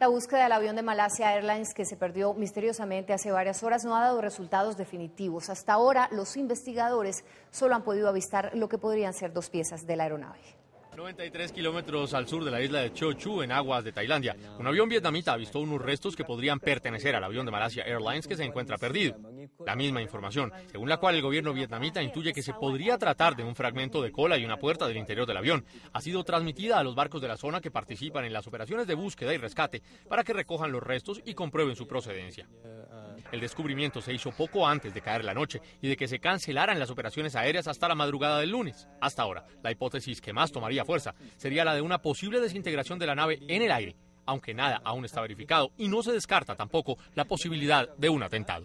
La búsqueda del avión de Malasia Airlines que se perdió misteriosamente hace varias horas no ha dado resultados definitivos. Hasta ahora los investigadores solo han podido avistar lo que podrían ser dos piezas de la aeronave. 93 kilómetros al sur de la isla de Chochu, en aguas de Tailandia. Un avión vietnamita avistó unos restos que podrían pertenecer al avión de Malasia Airlines que se encuentra perdido. La misma información, según la cual el gobierno vietnamita intuye que se podría tratar de un fragmento de cola y una puerta del interior del avión, ha sido transmitida a los barcos de la zona que participan en las operaciones de búsqueda y rescate para que recojan los restos y comprueben su procedencia. El descubrimiento se hizo poco antes de caer la noche y de que se cancelaran las operaciones aéreas hasta la madrugada del lunes. Hasta ahora, la hipótesis que más tomaría fuerza sería la de una posible desintegración de la nave en el aire, aunque nada aún está verificado y no se descarta tampoco la posibilidad de un atentado.